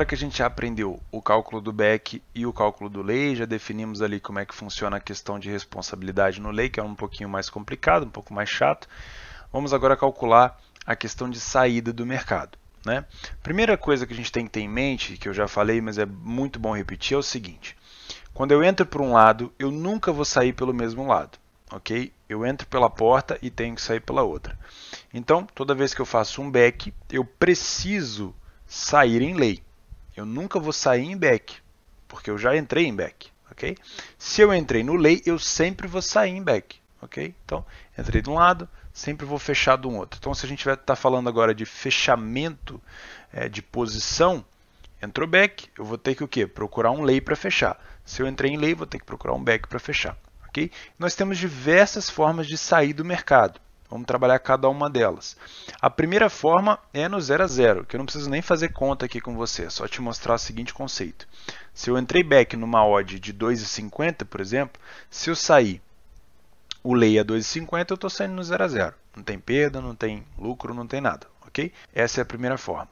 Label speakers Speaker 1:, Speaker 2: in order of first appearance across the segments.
Speaker 1: Agora que a gente já aprendeu o cálculo do Beck e o cálculo do LEI, já definimos ali como é que funciona a questão de responsabilidade no LEI, que é um pouquinho mais complicado, um pouco mais chato, vamos agora calcular a questão de saída do mercado. Né? Primeira coisa que a gente tem que ter em mente, que eu já falei, mas é muito bom repetir, é o seguinte. Quando eu entro por um lado, eu nunca vou sair pelo mesmo lado, ok? Eu entro pela porta e tenho que sair pela outra. Então, toda vez que eu faço um back, eu preciso sair em lei. Eu nunca vou sair em back, porque eu já entrei em back, ok? Se eu entrei no lay, eu sempre vou sair em back, ok? Então, entrei de um lado, sempre vou fechar do outro. Então, se a gente está falando agora de fechamento é, de posição, entrou back, eu vou ter que o quê? Procurar um lay para fechar. Se eu entrei em lay, vou ter que procurar um back para fechar, ok? Nós temos diversas formas de sair do mercado. Vamos trabalhar cada uma delas. A primeira forma é no zero a zero, que eu não preciso nem fazer conta aqui com você, é só te mostrar o seguinte conceito. Se eu entrei back numa odd de 2,50, por exemplo, se eu sair o lei a 2,50, eu estou saindo no zero a zero. Não tem perda, não tem lucro, não tem nada, ok? Essa é a primeira forma.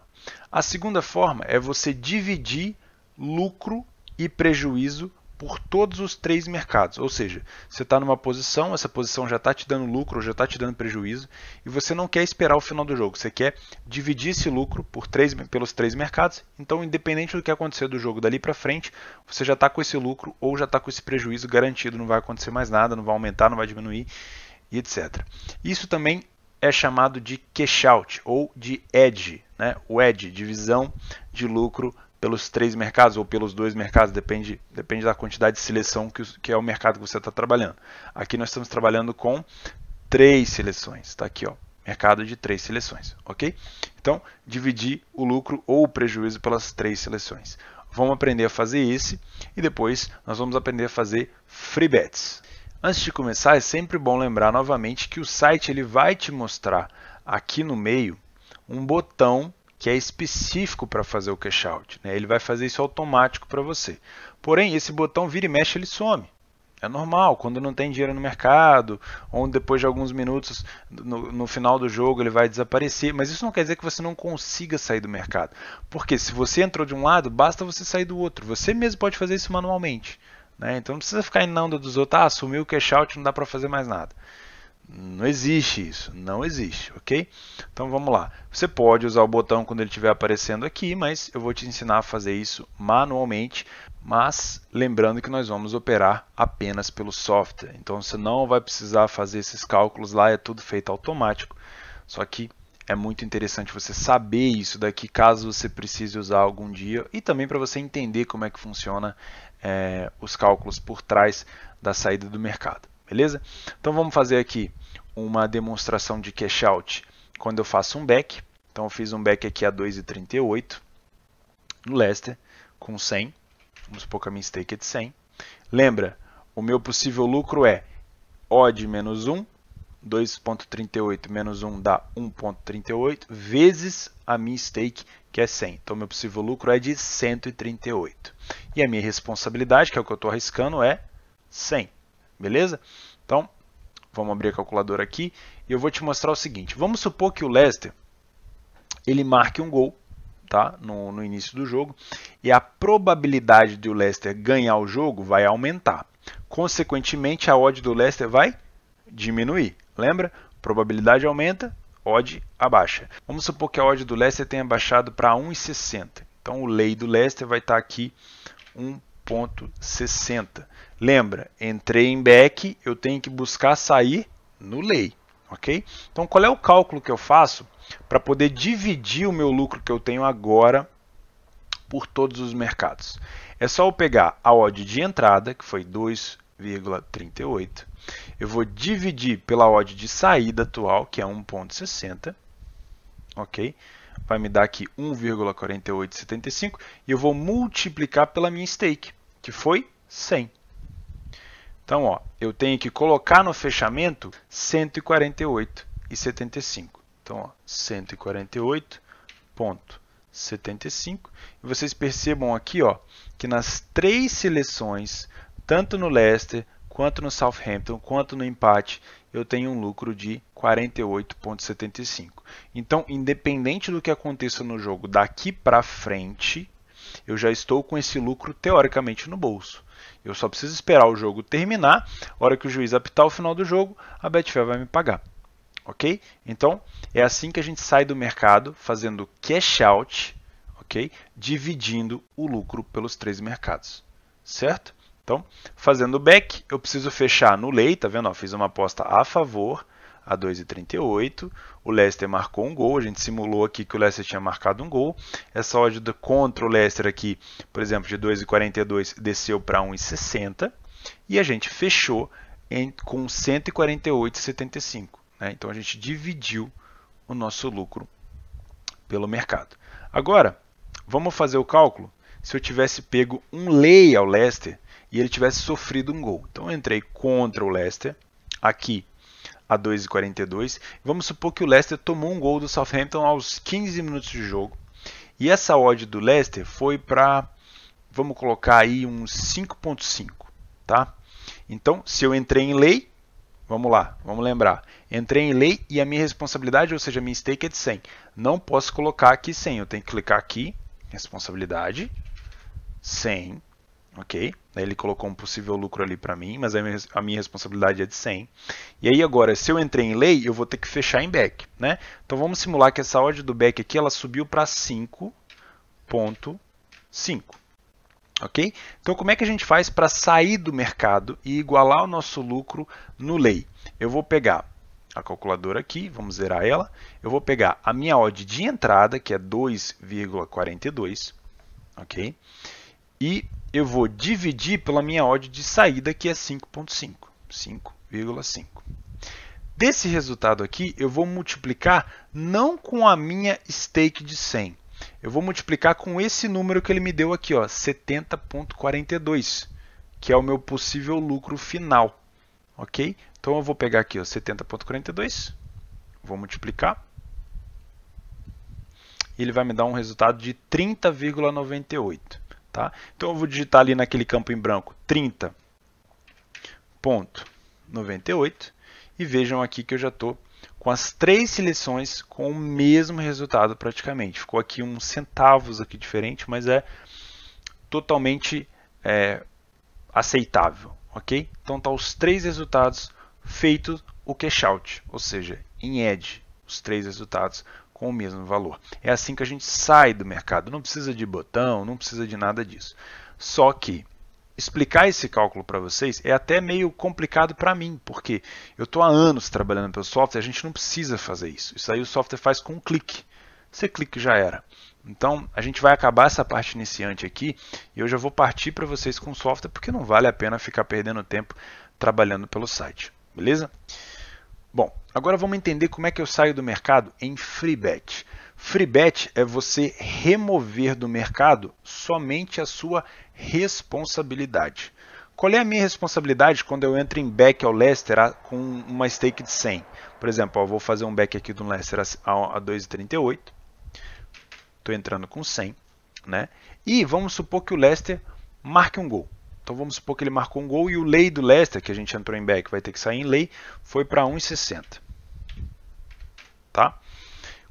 Speaker 1: A segunda forma é você dividir lucro e prejuízo por todos os três mercados. Ou seja, você está numa posição, essa posição já está te dando lucro, já está te dando prejuízo, e você não quer esperar o final do jogo. Você quer dividir esse lucro por três, pelos três mercados. Então, independente do que acontecer do jogo dali para frente, você já está com esse lucro ou já está com esse prejuízo garantido. Não vai acontecer mais nada, não vai aumentar, não vai diminuir, e etc. Isso também é chamado de cash out ou de edge, né? o edge, divisão de lucro pelos três mercados ou pelos dois mercados, depende, depende da quantidade de seleção que, que é o mercado que você está trabalhando. Aqui nós estamos trabalhando com três seleções, está aqui, ó, mercado de três seleções, ok? Então, dividir o lucro ou o prejuízo pelas três seleções. Vamos aprender a fazer esse e depois nós vamos aprender a fazer free bets. Antes de começar, é sempre bom lembrar novamente que o site ele vai te mostrar aqui no meio um botão que é específico para fazer o cash out. Né? Ele vai fazer isso automático para você. Porém, esse botão vira e mexe, ele some. É normal, quando não tem dinheiro no mercado, ou depois de alguns minutos no, no, final do jogo ele vai desaparecer. Mas isso não quer dizer que você não consiga sair do mercado. Porque se você entrou de um lado, basta você sair do outro. Você mesmo pode fazer isso manualmente. Né? Então não precisa ficar em onda dos outros, ah, sumiu o cash out, não dá para fazer mais nada. Não existe isso, não existe, ok? Então vamos lá. Você pode usar o botão quando ele estiver aparecendo aqui, mas eu vou te ensinar a fazer isso manualmente, mas lembrando que nós vamos operar apenas pelo software. Então você não vai precisar fazer esses cálculos lá, é tudo feito automático. Só que é muito interessante você saber isso daqui caso você precise usar algum dia e também para você entender como é que funciona é, os cálculos por trás da saída do mercado beleza? Então vamos fazer aqui uma demonstração de cash out quando eu faço um back. Então eu fiz um back aqui a 2,38 no Leicester com 100. Vamos supor que a minha stake é de 100. Lembra, o meu possível lucro é odd menos 1, 2,38 menos 1 dá 1,38, vezes a minha stake, que é 100. Então, meu possível lucro é de 138. E a minha responsabilidade, que é o que eu estou arriscando, é 100 beleza? Então, vamos abrir a calculadora aqui e eu vou te mostrar o seguinte. Vamos supor que o Leicester ele marque um gol tá? no, no início do jogo e a probabilidade de o Leicester ganhar o jogo vai aumentar. Consequentemente, a odd do Leicester vai diminuir. Lembra? Probabilidade aumenta, odd abaixa. Vamos supor que a odd do Leicester tenha baixado para 1,60. Então, o lei do Leicester vai estar aqui 1 1.60. Lembra, entrei em back, eu tenho que buscar sair no lei, ok? Então, qual é o cálculo que eu faço para poder dividir o meu lucro que eu tenho agora por todos os mercados? É só eu pegar a odd de entrada, que foi 2,38, eu vou dividir pela odd de saída atual, que é 1,60, ok? Vai me dar aqui 1,4875 e eu vou multiplicar pela minha stake que foi 100. Então, ó, eu tenho que colocar no fechamento 148,75. Então, ó, 148,75. E vocês percebam aqui ó, que nas três seleções, tanto no Leicester, quanto no Southampton, quanto no empate, eu tenho um lucro de 48,75. Então, independente do que aconteça no jogo daqui para frente, eu já estou com esse lucro teoricamente no bolso. Eu só preciso esperar o jogo terminar, a hora que o juiz apitar o final do jogo, a Betfair vai me pagar. OK? Então, é assim que a gente sai do mercado fazendo cash out, OK? Dividindo o lucro pelos três mercados. Certo? Então, fazendo back, eu preciso fechar no lei, tá vendo? Ó, fiz uma aposta a favor a 2,38. O Leicester marcou um gol, a gente simulou aqui que o Leicester tinha marcado um gol. Essa odd contra o Leicester aqui, por exemplo, de 2,42 desceu para 1,60 e a gente fechou em, com 148,75. Né? Então a gente dividiu o nosso lucro pelo mercado. Agora, vamos fazer o cálculo. Se eu tivesse pego um lay ao Leicester e ele tivesse sofrido um gol. Então eu entrei contra o Leicester, aqui a 2,42. Vamos supor que o Leicester tomou um gol do Southampton aos 15 minutos de jogo. E essa odd do Leicester foi para, vamos colocar aí, uns 5,5. Tá? Então, se eu entrei em lei, vamos lá, vamos lembrar. Entrei em lei e a minha responsabilidade, ou seja, minha stake é de 100. Não posso colocar aqui 100, eu tenho que clicar aqui, responsabilidade, 100 ok? Ele colocou um possível lucro ali para mim, mas a minha responsabilidade é de 100. E aí agora, se eu entrei em lei, eu vou ter que fechar em back, né? Então vamos simular que essa odd do back aqui, ela subiu para 5.5, ok? Então como é que a gente faz para sair do mercado e igualar o nosso lucro no lei? Eu vou pegar a calculadora aqui, vamos zerar ela. Eu vou pegar a minha odd de entrada, que é 2,42, ok? E eu vou dividir pela minha odd de saída, que é 5.5. 5,5. Desse resultado aqui, eu vou multiplicar não com a minha stake de 100. Eu vou multiplicar com esse número que ele me deu aqui, 70.42, que é o meu possível lucro final. Ok? Então eu vou pegar aqui 70.42, vou multiplicar. E ele vai me dar um resultado de 30,98. Tá? Então eu vou digitar ali naquele campo em branco 30.98 e vejam aqui que eu já estou com as três seleções com o mesmo resultado praticamente. Ficou aqui uns centavos aqui diferente, mas é totalmente é, aceitável, ok? Então tá os três resultados feito o cash out, ou seja, em edge, os três resultados com o mesmo valor. É assim que a gente sai do mercado, não precisa de botão, não precisa de nada disso. Só que explicar esse cálculo para vocês é até meio complicado para mim, porque eu estou há anos trabalhando pelo software, a gente não precisa fazer isso. Isso aí o software faz com um clique. Você clica já era. Então, a gente vai acabar essa parte iniciante aqui e eu já vou partir para vocês com o software, porque não vale a pena ficar perdendo tempo trabalhando pelo site. Beleza? Bom, agora vamos entender como é que eu saio do mercado em free bet. Free bet é você remover do mercado somente a sua responsabilidade. Qual é a minha responsabilidade quando eu entro em back ao Leicester com uma stake de 100? Por exemplo, ó, vou fazer um back aqui do Leicester a 2,38. Estou entrando com 100. Né? E vamos supor que o Leicester marque um gol. Então vamos supor que ele marcou um gol e o lei do Leicester, que a gente entrou em back, vai ter que sair em lei, foi para 1,60. Tá?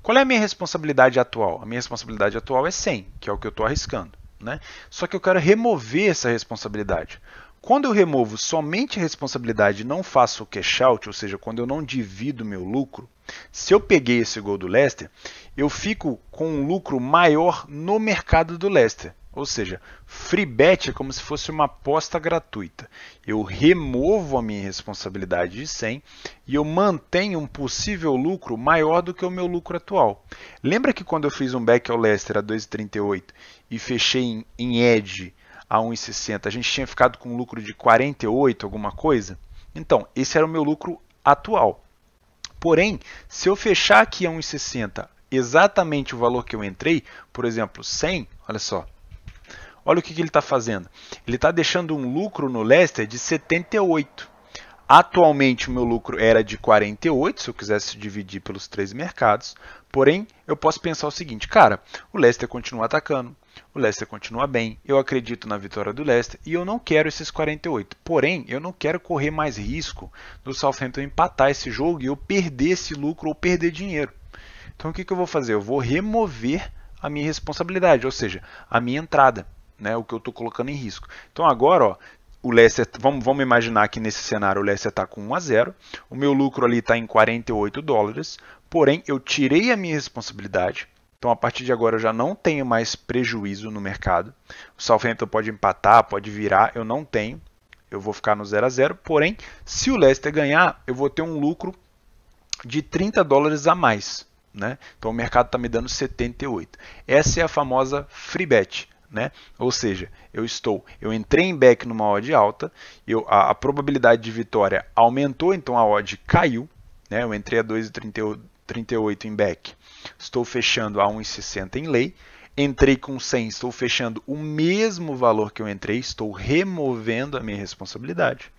Speaker 1: Qual é a minha responsabilidade atual? A minha responsabilidade atual é 100, que é o que eu estou arriscando. Né? Só que eu quero remover essa responsabilidade. Quando eu removo somente a responsabilidade e não faço o cash out, ou seja, quando eu não divido meu lucro, se eu peguei esse gol do Leicester, eu fico com um lucro maior no mercado do Leicester. Ou seja, free bet é como se fosse uma aposta gratuita. Eu removo a minha responsabilidade de 100 e eu mantenho um possível lucro maior do que o meu lucro atual. Lembra que quando eu fiz um back ao Leicester a 2,38 e fechei em, em edge a 1,60, a gente tinha ficado com um lucro de 48, alguma coisa? Então, esse era o meu lucro atual. Porém, se eu fechar aqui a 1,60 exatamente o valor que eu entrei, por exemplo, 100, olha só, Olha o que, que ele está fazendo. Ele está deixando um lucro no Leicester de 78. Atualmente o meu lucro era de 48, se eu quisesse dividir pelos três mercados. Porém, eu posso pensar o seguinte, cara, o Leicester continua atacando, o Leicester continua bem, eu acredito na vitória do Leicester e eu não quero esses 48. Porém, eu não quero correr mais risco do Southampton empatar esse jogo e eu perder esse lucro ou perder dinheiro. Então o que, que eu vou fazer? Eu vou remover a minha responsabilidade, ou seja, a minha entrada né, o que eu estou colocando em risco. Então agora, ó, o Leicester, tá, vamos, vamos imaginar que nesse cenário o Leicester está com 1 a 0, o meu lucro ali está em 48 dólares, porém eu tirei a minha responsabilidade, então a partir de agora eu já não tenho mais prejuízo no mercado. O Southampton pode empatar, pode virar, eu não tenho, eu vou ficar no 0 a 0, porém se o Leicester ganhar, eu vou ter um lucro de 30 dólares a mais. Né? Então o mercado está me dando 78. Essa é a famosa free bet. Né? Ou seja, eu estou, eu entrei em back numa odd alta, eu, a, a probabilidade de vitória aumentou, então a odd caiu. Né? Eu entrei a 2,38 em back, estou fechando a 1,60 em lei. Entrei com 100, estou fechando o mesmo valor que eu entrei, estou removendo a minha responsabilidade.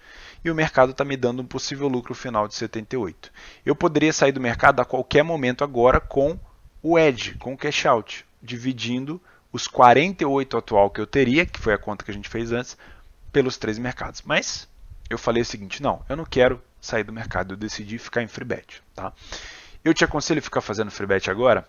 Speaker 1: E o mercado está me dando um possível lucro final de 78. Eu poderia sair do mercado a qualquer momento agora com o edge, com o cash out, dividindo os 48 atual que eu teria, que foi a conta que a gente fez antes, pelos três mercados. Mas eu falei o seguinte, não, eu não quero sair do mercado, eu decidi ficar em free bet, tá? Eu te aconselho a ficar fazendo free bet agora?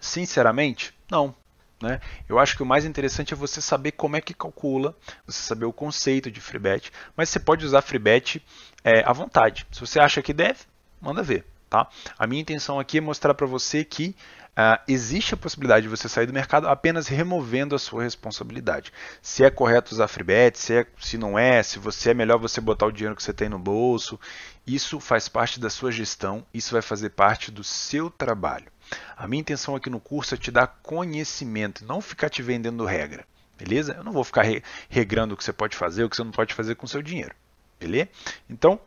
Speaker 1: Sinceramente, não. Né? Eu acho que o mais interessante é você saber como é que calcula, você saber o conceito de free bet, mas você pode usar free bet é, à vontade. Se você acha que deve, manda ver. Tá? A minha intenção aqui é mostrar para você que Uh, existe a possibilidade de você sair do mercado apenas removendo a sua responsabilidade. Se é correto usar freebet, se, é, se não é, se você é melhor você botar o dinheiro que você tem no bolso, isso faz parte da sua gestão, isso vai fazer parte do seu trabalho. A minha intenção aqui no curso é te dar conhecimento, não ficar te vendendo regra, beleza? Eu não vou ficar re regrando o que você pode fazer, o que você não pode fazer com o seu dinheiro, beleza? Então,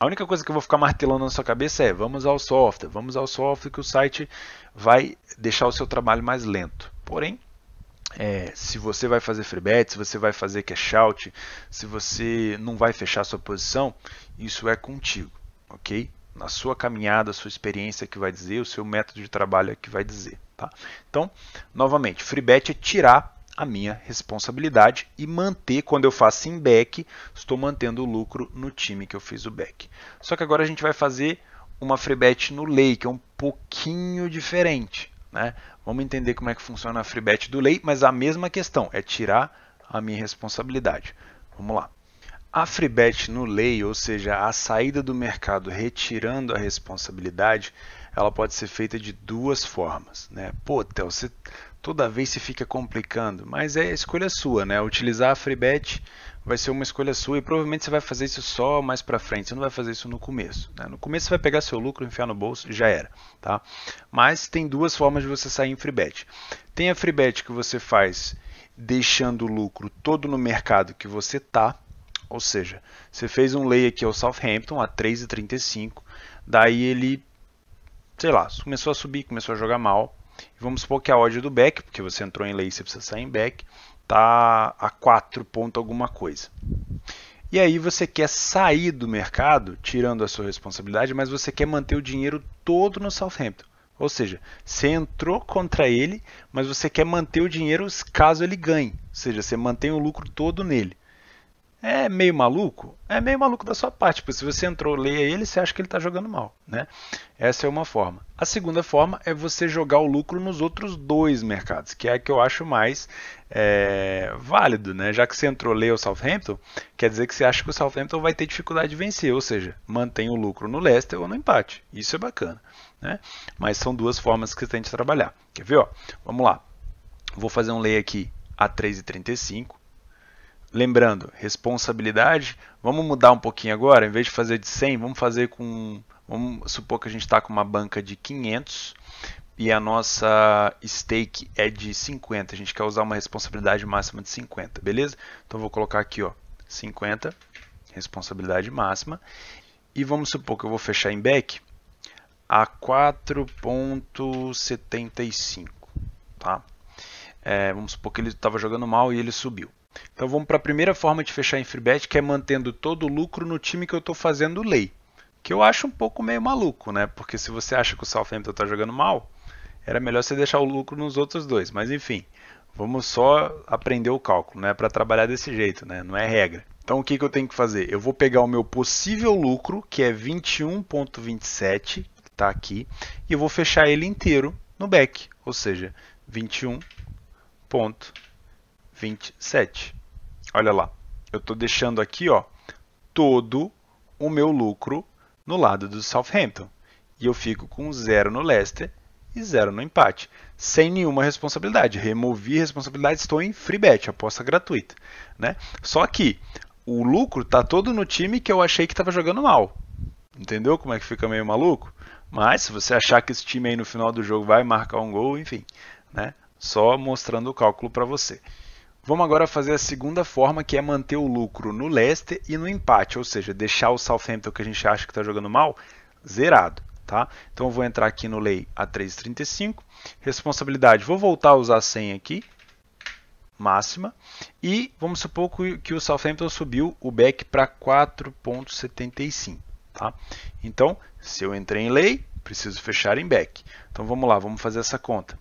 Speaker 1: a única coisa que eu vou ficar martelando na sua cabeça é vamos ao software, vamos ao software que o site vai deixar o seu trabalho mais lento. Porém, é, se você vai fazer free bet, se você vai fazer cash out, se você não vai fechar sua posição, isso é contigo, ok? Na sua caminhada, a sua experiência que vai dizer, o seu método de trabalho é que vai dizer, tá? Então, novamente, free bet é tirar a minha responsabilidade e manter, quando eu faço em back, estou mantendo o lucro no time que eu fiz o back. Só que agora a gente vai fazer uma free bet no lay, que é um pouquinho diferente. Né? Vamos entender como é que funciona a free bet do lay, mas a mesma questão, é tirar a minha responsabilidade. Vamos lá. A free bet no lay, ou seja, a saída do mercado retirando a responsabilidade, ela pode ser feita de duas formas. Né? Pô, você toda vez se fica complicando, mas é escolha sua, né? Utilizar a FreeBet vai ser uma escolha sua e provavelmente você vai fazer isso só mais para frente, você não vai fazer isso no começo. Né? No começo você vai pegar seu lucro, enfiar no bolso e já era, tá? Mas tem duas formas de você sair em FreeBet. Tem a FreeBet que você faz deixando o lucro todo no mercado que você tá, ou seja, você fez um lay aqui ao Southampton a 3,35, daí ele, sei lá, começou a subir, começou a jogar mal, Vamos supor que a odd do back, porque você entrou em lay, você precisa sair em back, está a 4 ponto alguma coisa. E aí você quer sair do mercado, tirando a sua responsabilidade, mas você quer manter o dinheiro todo no Southampton. Ou seja, você entrou contra ele, mas você quer manter o dinheiro caso ele ganhe. Ou seja, você mantém o lucro todo nele. É meio maluco? É meio maluco da sua parte, porque se você entrou, leia ele, você acha que ele está jogando mal, né? Essa é uma forma. A segunda forma é você jogar o lucro nos outros dois mercados, que é a que eu acho mais é, válido, né? Já que você entrou, leia o Southampton, quer dizer que você acha que o Southampton vai ter dificuldade de vencer, ou seja, mantém o lucro no Leicester ou no empate. Isso é bacana, né? Mas são duas formas que você tem de trabalhar. Quer ver, ó? Vamos lá. Vou fazer um lay aqui a 3,35 Lembrando, responsabilidade, vamos mudar um pouquinho agora, em vez de fazer de 100, vamos fazer com, vamos supor que a gente está com uma banca de 500 e a nossa stake é de 50, a gente quer usar uma responsabilidade máxima de 50, beleza? Então vou colocar aqui, ó, 50, responsabilidade máxima, e vamos supor que eu vou fechar em back a 4.75, tá? É, vamos supor que ele estava jogando mal e ele subiu. Então vamos para a primeira forma de fechar em FreeBet, que é mantendo todo o lucro no time que eu estou fazendo lei. Que eu acho um pouco meio maluco, né? Porque se você acha que o Southampton está jogando mal, era melhor você deixar o lucro nos outros dois. Mas enfim, vamos só aprender o cálculo, né? Para trabalhar desse jeito, né? Não é regra. Então o que, que eu tenho que fazer? Eu vou pegar o meu possível lucro, que é 21,27, que está aqui, e eu vou fechar ele inteiro no back, ou seja, 21,27. 27. Olha lá, eu estou deixando aqui ó, todo o meu lucro no lado do Southampton. E eu fico com zero no Leicester e zero no empate, sem nenhuma responsabilidade. Removi responsabilidade, estou em free bet, aposta gratuita. Né? Só que o lucro está todo no time que eu achei que estava jogando mal. Entendeu como é que fica meio maluco? Mas se você achar que esse time aí no final do jogo vai marcar um gol, enfim, né? Só mostrando o cálculo para você. Vamos agora fazer a segunda forma, que é manter o lucro no Leicester e no empate, ou seja, deixar o Southampton que a gente acha que está jogando mal, zerado. Tá? Então eu vou entrar aqui no lei a 3,35. Responsabilidade, vou voltar a usar senha aqui, máxima. E vamos supor que o Southampton subiu o back para 4,75. Tá? Então, se eu entrei em lei, preciso fechar em back. Então vamos lá, vamos fazer essa conta.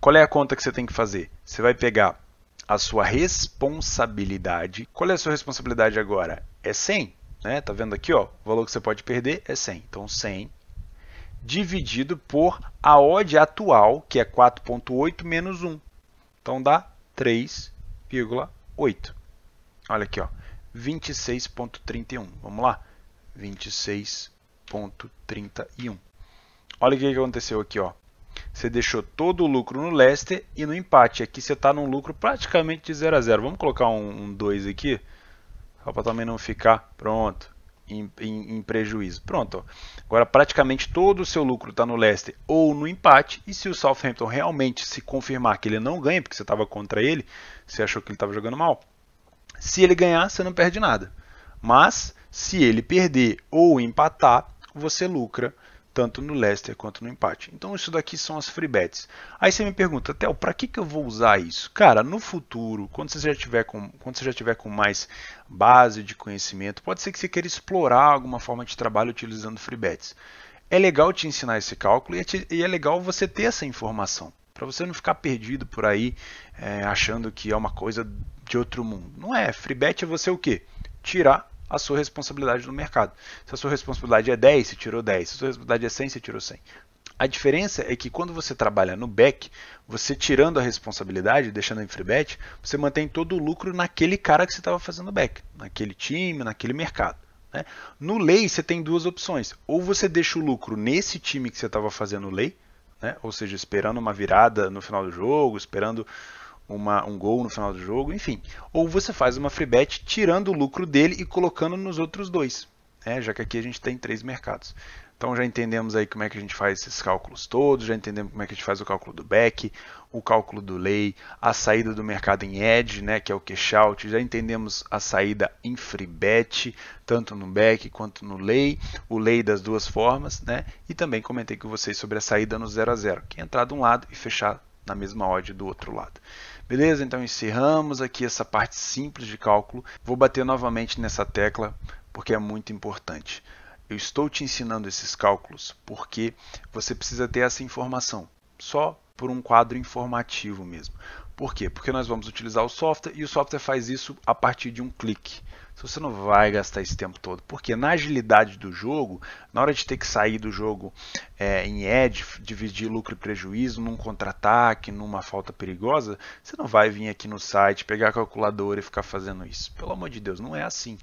Speaker 1: Qual é a conta que você tem que fazer? Você vai pegar a sua responsabilidade. Qual é a sua responsabilidade agora? É 100, né? Tá vendo aqui, ó, o valor que você pode perder é 100. Então 100 dividido por a odd atual, que é 4.8 menos 1. Então dá 3,8. Olha aqui, ó, 26.31. Vamos lá? 26.31. Olha o que aconteceu aqui, ó. Você deixou todo o lucro no Leicester e no empate. Aqui você está num lucro praticamente de 0 a 0. Vamos colocar um 2 um aqui, só para também não ficar pronto em, em, em prejuízo. Pronto. Agora praticamente todo o seu lucro está no Leicester ou no empate. E se o Southampton realmente se confirmar que ele não ganha, porque você estava contra ele, você achou que ele estava jogando mal, se ele ganhar, você não perde nada. Mas se ele perder ou empatar, você lucra tanto no Leicester quanto no empate. Então isso daqui são as free bets. Aí você me pergunta, Theo, para que, que eu vou usar isso? Cara, no futuro, quando você já tiver com, quando você já tiver com mais base de conhecimento, pode ser que você queira explorar alguma forma de trabalho utilizando free bets. É legal te ensinar esse cálculo e é, te, e é legal você ter essa informação para você não ficar perdido por aí é, achando que é uma coisa de outro mundo. Não é. Free bet é você o quê? Tirar a sua responsabilidade no mercado. Se a sua responsabilidade é 10, você tirou 10. Se a sua responsabilidade é 100, você tirou 100. A diferença é que quando você trabalha no back, você tirando a responsabilidade, deixando em free bet, você mantém todo o lucro naquele cara que você estava fazendo back, naquele time, naquele mercado. Né? No lay, você tem duas opções. Ou você deixa o lucro nesse time que você estava fazendo lay, né? ou seja, esperando uma virada no final do jogo, esperando uma, um gol no final do jogo, enfim. Ou você faz uma free bet tirando o lucro dele e colocando nos outros dois, né? já que aqui a gente tem três mercados. Então já entendemos aí como é que a gente faz esses cálculos todos, já entendemos como é que a gente faz o cálculo do back, o cálculo do lay, a saída do mercado em edge, né, que é o cash out, já entendemos a saída em free bet, tanto no back quanto no lay, o lay das duas formas, né? E também comentei com vocês sobre a saída no 0 a 0, que é entrar de um lado e fechar na mesma odd do outro lado. Beleza? Então encerramos aqui essa parte simples de cálculo. Vou bater novamente nessa tecla porque é muito importante. Eu estou te ensinando esses cálculos porque você precisa ter essa informação, só por um quadro informativo mesmo. Por quê? Porque nós vamos utilizar o software e o software faz isso a partir de um clique. Então você não vai gastar esse tempo todo, porque na agilidade do jogo, na hora de ter que sair do jogo é, em edge, dividir lucro e prejuízo num contra-ataque, numa falta perigosa, você não vai vir aqui no site, pegar a calculadora e ficar fazendo isso. Pelo amor de Deus, não é assim.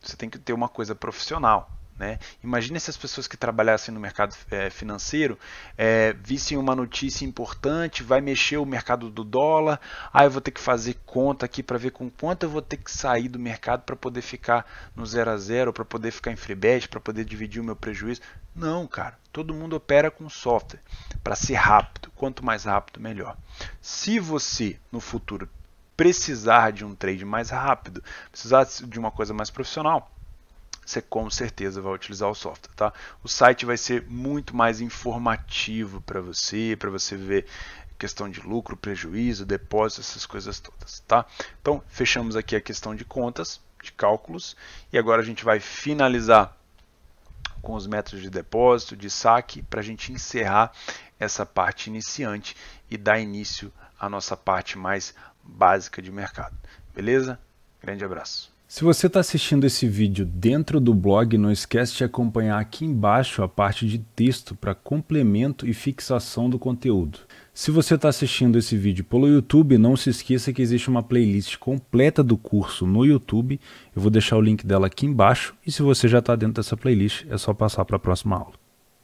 Speaker 1: Você tem que ter uma coisa profissional. Né? Imagina se as pessoas que trabalhassem no mercado é, financeiro é, vissem uma notícia importante, vai mexer o mercado do dólar, aí ah, eu vou ter que fazer conta aqui para ver com quanto eu vou ter que sair do mercado para poder ficar no zero a zero, para poder ficar em free bet, para poder dividir o meu prejuízo. Não, cara, todo mundo opera com software para ser rápido, quanto mais rápido melhor. Se você no futuro precisar de um trade mais rápido, precisar de uma coisa mais profissional, você com certeza vai utilizar o software, tá? O site vai ser muito mais informativo para você, para você ver questão de lucro, prejuízo, depósito, essas coisas todas, tá? Então, fechamos aqui a questão de contas, de cálculos, e agora a gente vai finalizar com os métodos de depósito, de saque, para a gente encerrar essa parte iniciante e dar início à nossa parte mais básica de mercado. Beleza? Grande abraço. Se você está assistindo esse vídeo dentro do blog, não esquece de acompanhar aqui embaixo a parte de texto para complemento e fixação do conteúdo. Se você está assistindo esse vídeo pelo YouTube, não se esqueça que existe uma playlist completa do curso no YouTube. Eu vou deixar o link dela aqui embaixo e se você já está dentro dessa playlist, é só passar para a próxima aula.